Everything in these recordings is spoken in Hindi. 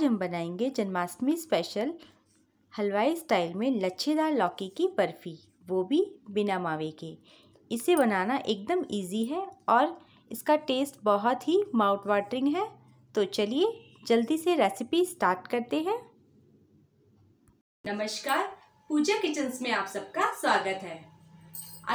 आज हम बनाएंगे जन्माष्टमी स्पेशल हलवाई स्टाइल में लच्छेदार लौकी की बर्फ़ी वो भी बिना मावे के इसे बनाना एकदम इजी है और इसका टेस्ट बहुत ही माउथ वाटरिंग है तो चलिए जल्दी से रेसिपी स्टार्ट करते हैं नमस्कार पूजा किचन्स में आप सबका स्वागत है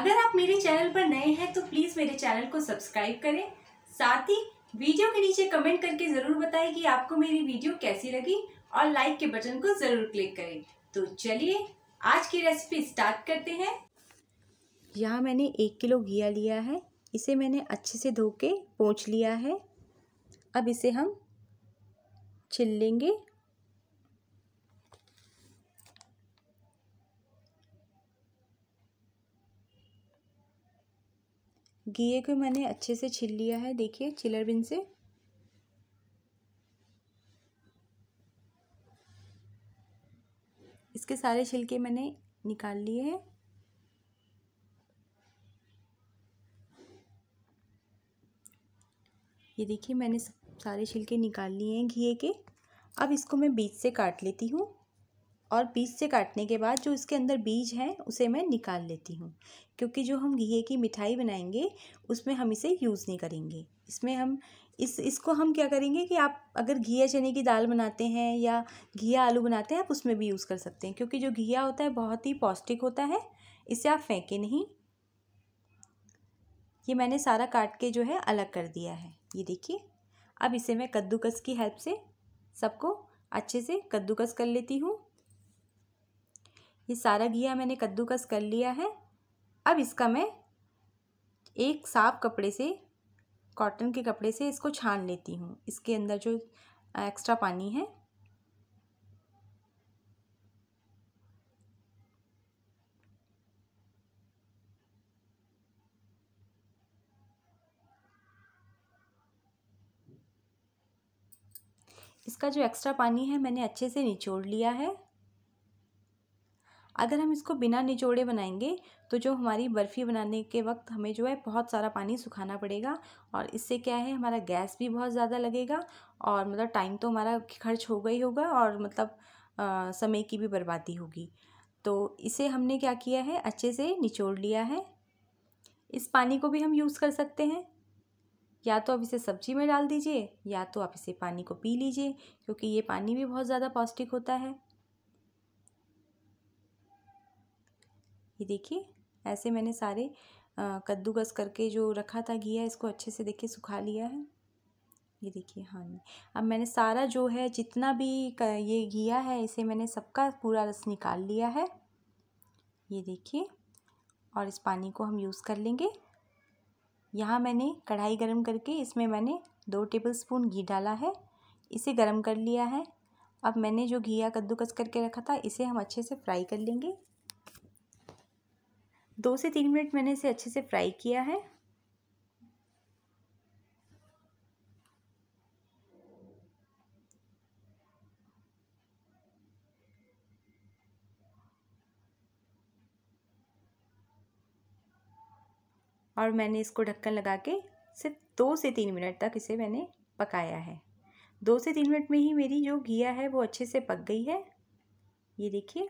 अगर आप मेरे चैनल पर नए हैं तो प्लीज़ मेरे चैनल को सब्सक्राइब करें साथ ही वीडियो के नीचे कमेंट करके ज़रूर बताएं कि आपको मेरी वीडियो कैसी लगी और लाइक के बटन को ज़रूर क्लिक करें तो चलिए आज की रेसिपी स्टार्ट करते हैं यहाँ मैंने एक किलो घिया लिया है इसे मैंने अच्छे से धो के पोंछ लिया है अब इसे हम छिल लेंगे घिए को मैंने अच्छे से छिल लिया है देखिए छिलर बिन से इसके सारे छिलके मैंने निकाल लिए हैं ये देखिए मैंने सारे छिलके निकाल लिए हैं घिए के अब इसको मैं बीच से काट लेती हूँ और बीज से काटने के बाद जो इसके अंदर बीज है उसे मैं निकाल लेती हूँ क्योंकि जो हम घी की मिठाई बनाएंगे उसमें हम इसे यूज़ नहीं करेंगे इसमें हम इस इसको हम क्या करेंगे कि आप अगर घिया चने की दाल बनाते हैं या घिया आलू बनाते हैं आप उसमें भी यूज़ कर सकते हैं क्योंकि जो घिया होता है बहुत ही पौष्टिक होता है इसे आप फेंके नहीं ये मैंने सारा काट के जो है अलग कर दिया है ये देखिए अब इसे मैं कद्दूकस की हेल्प से सबको अच्छे से कद्दूकस कर लेती हूँ ये सारा घिया मैंने कद्दूकस कर लिया है अब इसका मैं एक साफ कपड़े से कॉटन के कपड़े से इसको छान लेती हूँ इसके अंदर जो एक्स्ट्रा पानी है इसका जो एक्स्ट्रा पानी है मैंने अच्छे से निचोड़ लिया है अगर हम इसको बिना निचोड़े बनाएंगे तो जो हमारी बर्फ़ी बनाने के वक्त हमें जो है बहुत सारा पानी सुखाना पड़ेगा और इससे क्या है हमारा गैस भी बहुत ज़्यादा लगेगा और मतलब टाइम तो हमारा खर्च होगा ही होगा और मतलब आ, समय की भी बर्बादी होगी तो इसे हमने क्या किया है अच्छे से निचोड़ लिया है इस पानी को भी हम यूज़ कर सकते हैं या तो आप इसे सब्जी में डाल दीजिए या तो आप इसे पानी को पी लीजिए क्योंकि ये पानी भी बहुत ज़्यादा पौष्टिक होता है अभी देखिए ऐसे मैंने सारे कद्दूकस करके जो रखा था घिया इसको अच्छे से देखिए सुखा लिया है ये देखिए हाँ अब मैंने सारा जो है जितना भी ये घिया है इसे मैंने सबका पूरा रस निकाल लिया है ये देखिए और इस पानी को हम यूज़ कर लेंगे यहाँ मैंने कढ़ाई गरम करके इसमें मैंने दो टेबल स्पून घी डाला है इसे गरम कर लिया है अब मैंने जो घिया कद्दूकस करके रखा था इसे हम अच्छे से फ्राई कर लेंगे दो से तीन मिनट मैंने इसे अच्छे से फ्राई किया है और मैंने इसको ढक्कन लगा के सिर्फ दो से तीन मिनट तक इसे मैंने पकाया है दो से तीन मिनट में ही मेरी जो घिया है वो अच्छे से पक गई है ये देखिए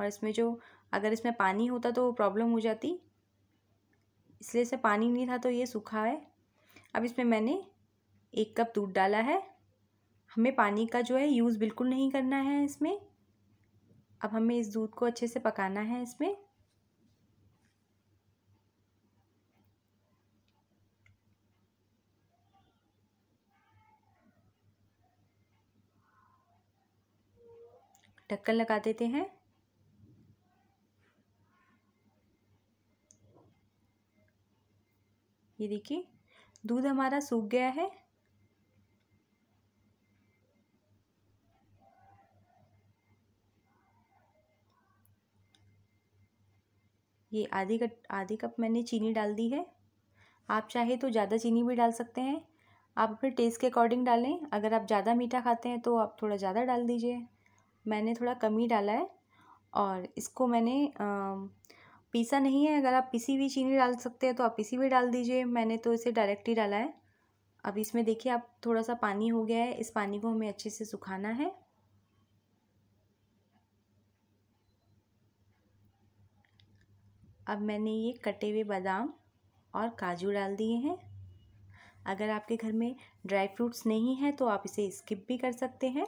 और इसमें जो अगर इसमें पानी होता तो प्रॉब्लम हो जाती इसलिए से पानी नहीं था तो ये सूखा है अब इसमें मैंने एक कप दूध डाला है हमें पानी का जो है यूज़ बिल्कुल नहीं करना है इसमें अब हमें इस दूध को अच्छे से पकाना है इसमें ढक्कन लगा देते हैं ये देखिए दूध हमारा सूख गया है ये आधी कट आधी कप मैंने चीनी डाल दी है आप चाहे तो ज़्यादा चीनी भी डाल सकते हैं आप अपने टेस्ट के अकॉर्डिंग डालें अगर आप ज़्यादा मीठा खाते हैं तो आप थोड़ा ज़्यादा डाल दीजिए मैंने थोड़ा कम ही डाला है और इसको मैंने आ, पीसा नहीं है अगर आप पीसी हुई चीनी डाल सकते हैं तो आप पीसी हुई डाल दीजिए मैंने तो इसे डायरेक्ट ही डाला है अब इसमें देखिए आप थोड़ा सा पानी हो गया है इस पानी को हमें अच्छे से सुखाना है अब मैंने ये कटे हुए बादाम और काजू डाल दिए हैं अगर आपके घर में ड्राई फ्रूट्स नहीं हैं तो आप इसे स्किप भी कर सकते हैं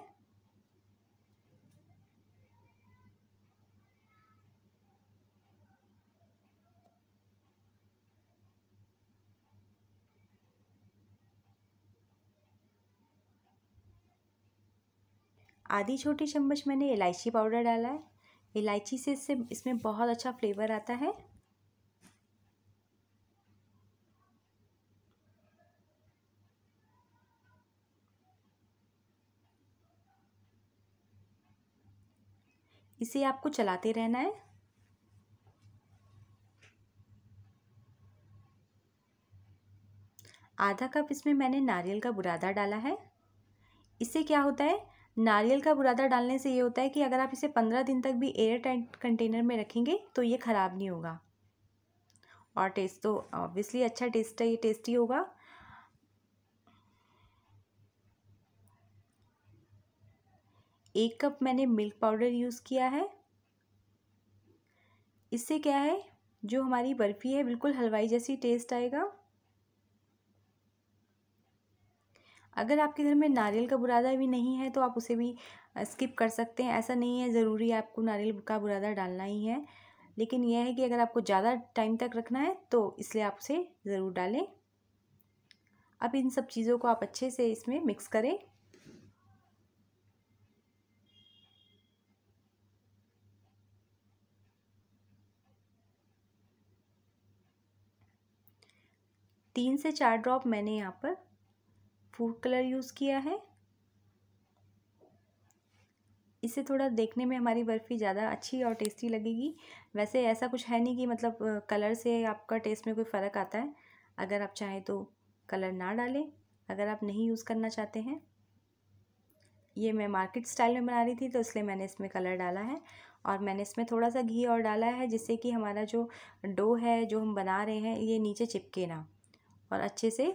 आधी छोटी चम्मच मैंने इलायची पाउडर डाला है इलायची से इससे इसमें बहुत अच्छा फ्लेवर आता है इसे आपको चलाते रहना है आधा कप इसमें मैंने नारियल का बुरादा डाला है इससे क्या होता है नारियल का बुरादा डालने से ये होता है कि अगर आप इसे पंद्रह दिन तक भी एयर टाइट कंटेनर में रखेंगे तो ये ख़राब नहीं होगा और टेस्ट तो ऑब्वियसली अच्छा टेस्ट है ये टेस्टी होगा एक कप मैंने मिल्क पाउडर यूज़ किया है इससे क्या है जो हमारी बर्फ़ी है बिल्कुल हलवाई जैसी टेस्ट आएगा अगर आपके घर में नारियल का बुरादा भी नहीं है तो आप उसे भी स्किप कर सकते हैं ऐसा नहीं है ज़रूरी आपको नारियल का बुरादा डालना ही है लेकिन यह है कि अगर आपको ज़्यादा टाइम तक रखना है तो इसलिए आप उसे ज़रूर डालें अब इन सब चीज़ों को आप अच्छे से इसमें मिक्स करें तीन से चार ड्रॉप मैंने यहाँ पर फूड कलर यूज़ किया है इसे थोड़ा देखने में हमारी बर्फ़ी ज़्यादा अच्छी और टेस्टी लगेगी वैसे ऐसा कुछ है नहीं कि मतलब कलर से आपका टेस्ट में कोई फ़र्क आता है अगर आप चाहें तो कलर ना डालें अगर आप नहीं यूज़ करना चाहते हैं ये मैं मार्केट स्टाइल में बना रही थी तो इसलिए मैंने इसमें कलर डाला है और मैंने इसमें थोड़ा सा घी और डाला है जिससे कि हमारा जो डो है जो हम बना रहे हैं ये नीचे चिपके ना और अच्छे से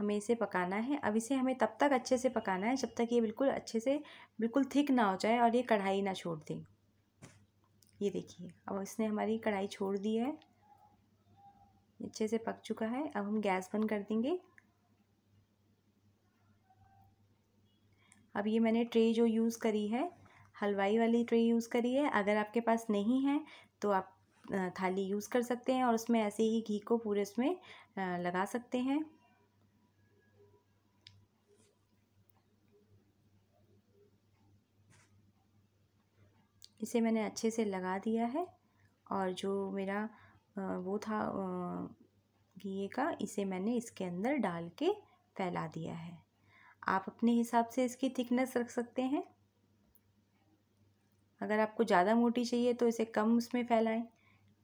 हमें इसे पकाना है अब इसे हमें तब तक अच्छे से पकाना है जब तक ये बिल्कुल अच्छे से बिल्कुल थिक ना हो जाए और ये कढ़ाई ना छोड़ दें ये देखिए अब इसने हमारी कढ़ाई छोड़ दी है अच्छे से पक चुका है अब हम गैस बंद कर देंगे अब ये मैंने ट्रे जो यूज़ करी है हलवाई वाली ट्रे यूज़ करी है अगर आपके पास नहीं है तो आप थाली यूज़ कर सकते हैं और उसमें ऐसे ही घी को पूरे उसमें लगा सकते हैं इसे मैंने अच्छे से लगा दिया है और जो मेरा वो था घी का इसे मैंने इसके अंदर डाल के फैला दिया है आप अपने हिसाब से इसकी थिकनेस रख सकते हैं अगर आपको ज़्यादा मोटी चाहिए तो इसे कम उसमें फैलाएं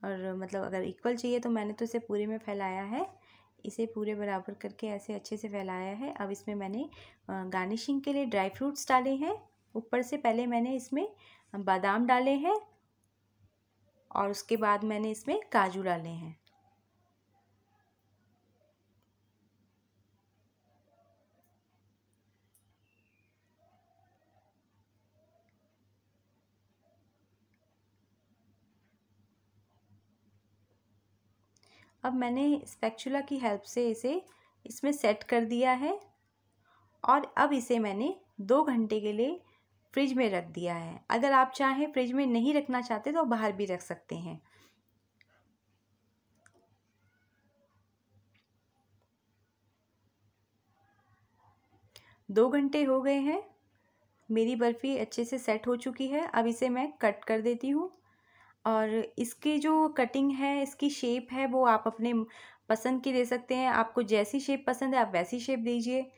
और मतलब अगर इक्वल चाहिए तो मैंने तो इसे पूरे में फैलाया है इसे पूरे बराबर करके ऐसे अच्छे से फैलाया है अब इसमें मैंने गार्निशिंग के लिए ड्राई फ्रूट्स डाले हैं ऊपर से पहले मैंने इसमें बादाम डाले हैं और उसके बाद मैंने इसमें काजू डाले हैं अब मैंने स्पैक्चुला की हेल्प से इसे इसमें सेट कर दिया है और अब इसे मैंने दो घंटे के लिए फ्रिज में रख दिया है अगर आप चाहें फ्रिज में नहीं रखना चाहते तो बाहर भी रख सकते हैं दो घंटे हो गए हैं मेरी बर्फ़ी अच्छे से सेट हो चुकी है अब इसे मैं कट कर देती हूँ और इसकी जो कटिंग है इसकी शेप है वो आप अपने पसंद की दे सकते हैं आपको जैसी शेप पसंद है आप वैसी शेप दीजिए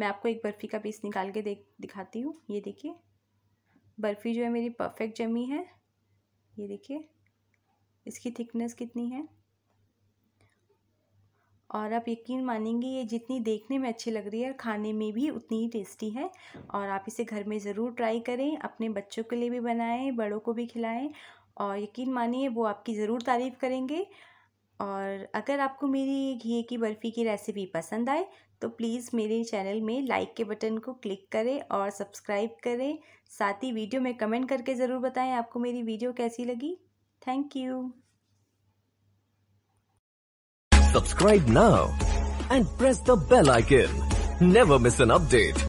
मैं आपको एक बर्फ़ी का पीस निकाल के देख दिखाती हूँ ये देखिए बर्फ़ी जो है मेरी परफेक्ट जमी है ये देखिए इसकी थिकनेस कितनी है और आप यकीन मानेंगे ये जितनी देखने में अच्छी लग रही है खाने में भी उतनी ही टेस्टी है और आप इसे घर में ज़रूर ट्राई करें अपने बच्चों के लिए भी बनाएं बड़ों को भी खिलाएं और यकीन मानिए वो आपकी ज़रूर तारीफ़ करेंगे और अगर आपको मेरी घी की बर्फ़ी की रेसिपी पसंद आए तो प्लीज़ मेरे चैनल में लाइक के बटन को क्लिक करें और सब्सक्राइब करें साथ ही वीडियो में कमेंट करके ज़रूर बताएं आपको मेरी वीडियो कैसी लगी thank you subscribe now and press the bell icon never miss an update